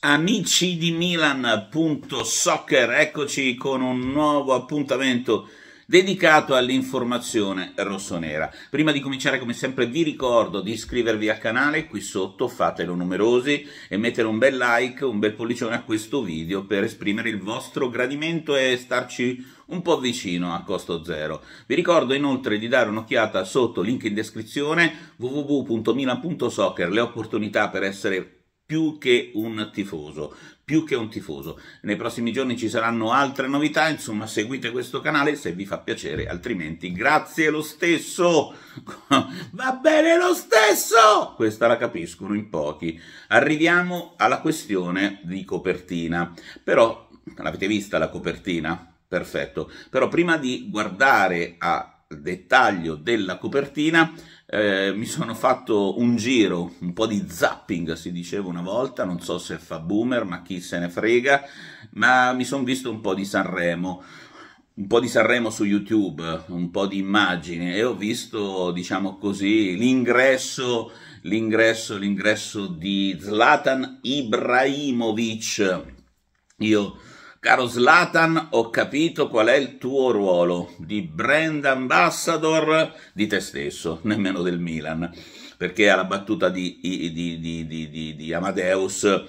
Amici di Milan.soccer, eccoci con un nuovo appuntamento dedicato all'informazione rossonera. Prima di cominciare, come sempre, vi ricordo di iscrivervi al canale qui sotto, fatelo numerosi e mettere un bel like, un bel pollicione a questo video per esprimere il vostro gradimento e starci un po' vicino a costo zero. Vi ricordo inoltre di dare un'occhiata sotto link in descrizione www.milan.soccer, le opportunità per essere più che un tifoso, più che un tifoso. Nei prossimi giorni ci saranno altre novità, insomma seguite questo canale se vi fa piacere, altrimenti grazie lo stesso, va bene lo stesso, questa la capiscono in pochi. Arriviamo alla questione di copertina, però l'avete vista la copertina? Perfetto, però prima di guardare a dettaglio della copertina eh, mi sono fatto un giro, un po' di zapping si diceva una volta, non so se fa boomer, ma chi se ne frega, ma mi sono visto un po' di Sanremo, un po' di Sanremo su YouTube, un po' di immagini e ho visto, diciamo così, l'ingresso, l'ingresso, l'ingresso di Zlatan Ibrahimovic. Io Caro Slatan, ho capito qual è il tuo ruolo di brand ambassador di te stesso, nemmeno del Milan, perché alla battuta di, di, di, di Amadeus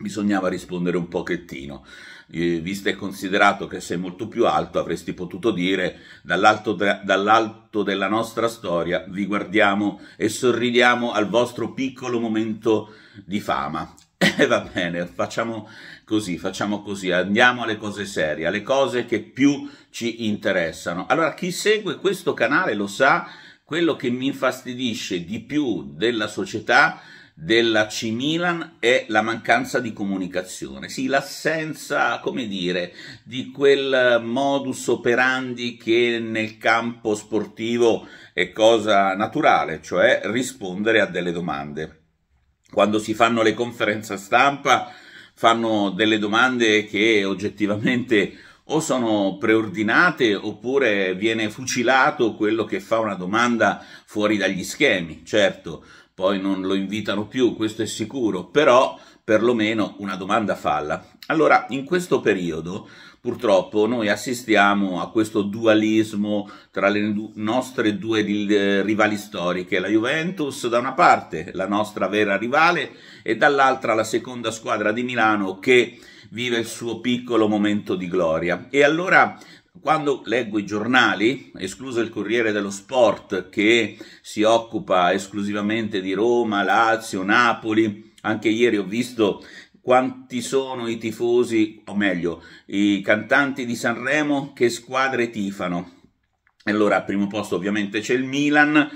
bisognava rispondere un pochettino. Eh, visto e considerato che sei molto più alto, avresti potuto dire dall'alto, dall della nostra storia vi guardiamo e sorridiamo al vostro piccolo momento di fama eh, va bene, facciamo così, facciamo così, andiamo alle cose serie, alle cose che più ci interessano. Allora, chi segue questo canale lo sa, quello che mi infastidisce di più della società della C Milan è la mancanza di comunicazione, sì, l'assenza, come dire, di quel modus operandi che nel campo sportivo è cosa naturale, cioè rispondere a delle domande quando si fanno le conferenze stampa fanno delle domande che oggettivamente o sono preordinate oppure viene fucilato quello che fa una domanda fuori dagli schemi, certo, poi non lo invitano più, questo è sicuro, però perlomeno una domanda falla. Allora, in questo periodo purtroppo noi assistiamo a questo dualismo tra le du nostre due eh, rivali storiche, la Juventus da una parte, la nostra vera rivale, e dall'altra la seconda squadra di Milano che vive il suo piccolo momento di gloria. E allora quando leggo i giornali, escluso il Corriere dello Sport che si occupa esclusivamente di Roma, Lazio, Napoli, anche ieri ho visto quanti sono i tifosi, o meglio, i cantanti di Sanremo che squadre tifano. Allora, al primo posto ovviamente c'è il Milan,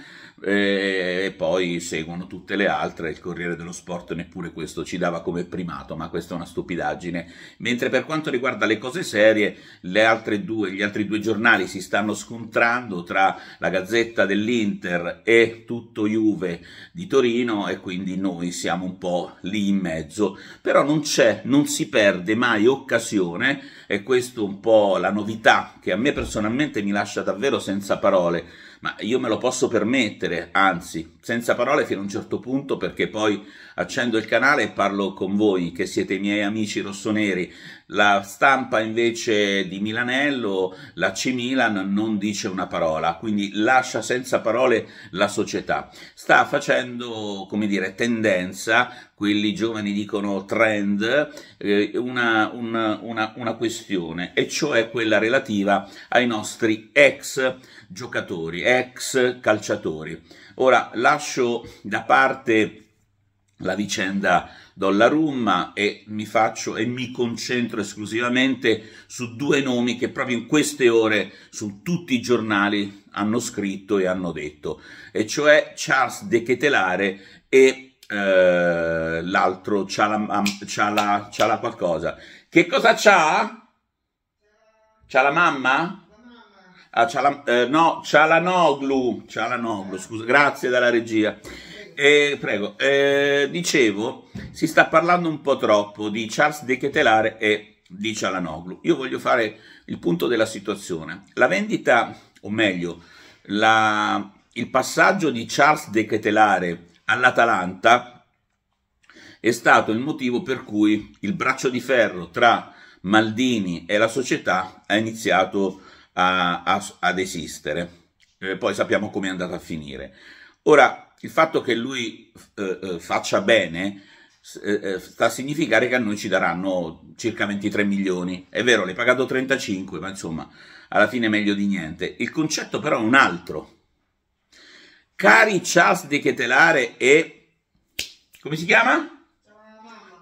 e poi seguono tutte le altre, il Corriere dello Sport neppure questo ci dava come primato, ma questa è una stupidaggine. Mentre per quanto riguarda le cose serie, le due, gli altri due giornali si stanno scontrando tra la Gazzetta dell'Inter e tutto Juve di Torino e quindi noi siamo un po' lì in mezzo, però non c'è, non si perde mai occasione e questo è un po' la novità che a me personalmente mi lascia davvero senza parole ma io me lo posso permettere, anzi, senza parole fino a un certo punto perché poi accendo il canale e parlo con voi che siete i miei amici rossoneri la stampa invece di Milanello, la C Milan, non dice una parola, quindi lascia senza parole la società. Sta facendo, come dire, tendenza, quelli giovani dicono trend, eh, una, una, una, una questione, e cioè quella relativa ai nostri ex giocatori, ex calciatori. Ora lascio da parte la vicenda Dollarum e mi faccio e mi concentro esclusivamente su due nomi che proprio in queste ore su tutti i giornali hanno scritto e hanno detto, e cioè Charles De Ketelare e eh, l'altro Ciala, Ciala, Ciala qualcosa. Che cosa c'ha? C'ha la mamma? Ah, Ciala, eh, no, Cialanoglu, Cialanoglu, scusa, grazie dalla regia eh, prego, eh, dicevo, si sta parlando un po' troppo di Charles De Ketelare e di Cialanoglu. Io voglio fare il punto della situazione. La vendita, o meglio, la, il passaggio di Charles De Ketelare all'Atalanta è stato il motivo per cui il braccio di ferro tra Maldini e la società ha iniziato a, a, ad esistere. Eh, poi sappiamo come è andata a finire. Ora, il fatto che lui eh, eh faccia bene eh, eh, sta a significare che a noi ci daranno circa 23 milioni. È vero, l'hai pagato 35, ma insomma, alla fine è meglio di niente. Il concetto però è un altro. Cari Chas De Chetelare e... come si chiama?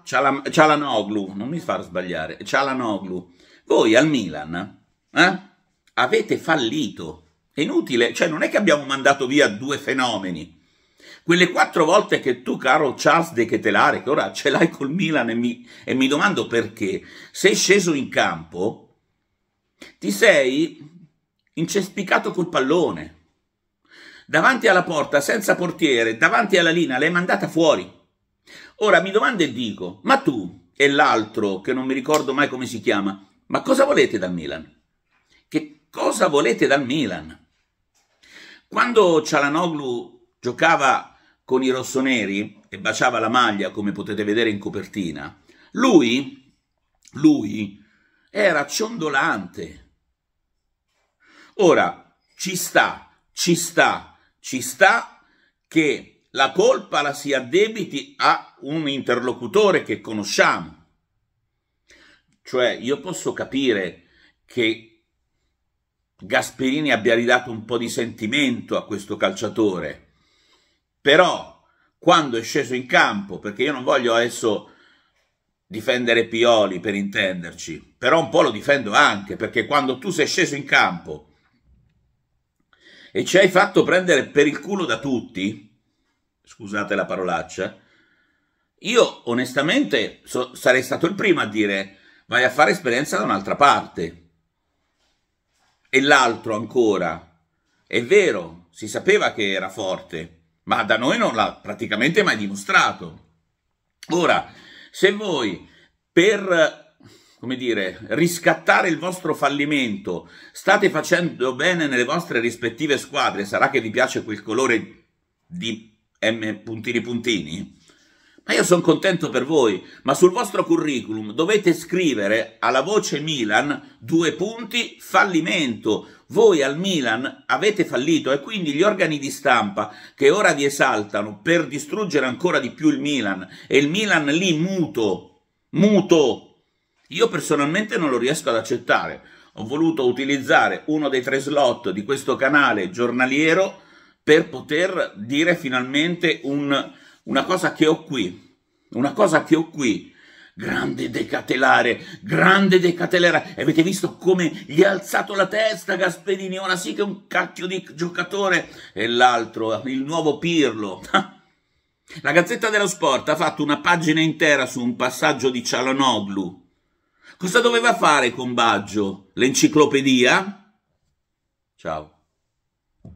Cialanoglu, non mi far sbagliare, Cialanoglu. Voi al Milan eh, avete fallito. È inutile, cioè non è che abbiamo mandato via due fenomeni quelle quattro volte che tu, caro Charles De Chetelare, che ora ce l'hai col Milan e mi, e mi domando perché, sei sceso in campo, ti sei incespicato col pallone, davanti alla porta, senza portiere, davanti alla linea, l'hai mandata fuori. Ora mi domando e dico, ma tu e l'altro, che non mi ricordo mai come si chiama, ma cosa volete dal Milan? Che cosa volete dal Milan? Quando Cialanoglu giocava con i rossoneri e baciava la maglia, come potete vedere in copertina, lui, lui era ciondolante. Ora, ci sta, ci sta, ci sta che la colpa la si addebiti a un interlocutore che conosciamo. Cioè, io posso capire che Gasperini abbia ridato un po' di sentimento a questo calciatore, però quando è sceso in campo, perché io non voglio adesso difendere Pioli per intenderci, però un po' lo difendo anche, perché quando tu sei sceso in campo e ci hai fatto prendere per il culo da tutti, scusate la parolaccia, io onestamente so, sarei stato il primo a dire vai a fare esperienza da un'altra parte. E l'altro ancora, è vero, si sapeva che era forte, ma da noi non l'ha praticamente mai dimostrato. Ora, se voi per come dire, riscattare il vostro fallimento, state facendo bene nelle vostre rispettive squadre, sarà che vi piace quel colore di M puntini puntini? Ma io sono contento per voi, ma sul vostro curriculum dovete scrivere alla voce Milan due punti fallimento. Voi al Milan avete fallito e quindi gli organi di stampa che ora vi esaltano per distruggere ancora di più il Milan e il Milan lì muto, muto. Io personalmente non lo riesco ad accettare. Ho voluto utilizzare uno dei tre slot di questo canale giornaliero per poter dire finalmente un una cosa che ho qui, una cosa che ho qui, grande decatelare, grande decatelare, avete visto come gli ha alzato la testa Gasperini, ora sì che è un cacchio di giocatore, e l'altro, il nuovo Pirlo, la Gazzetta dello Sport ha fatto una pagina intera su un passaggio di Cialanoglu. Cosa doveva fare con Baggio? L'enciclopedia? Ciao.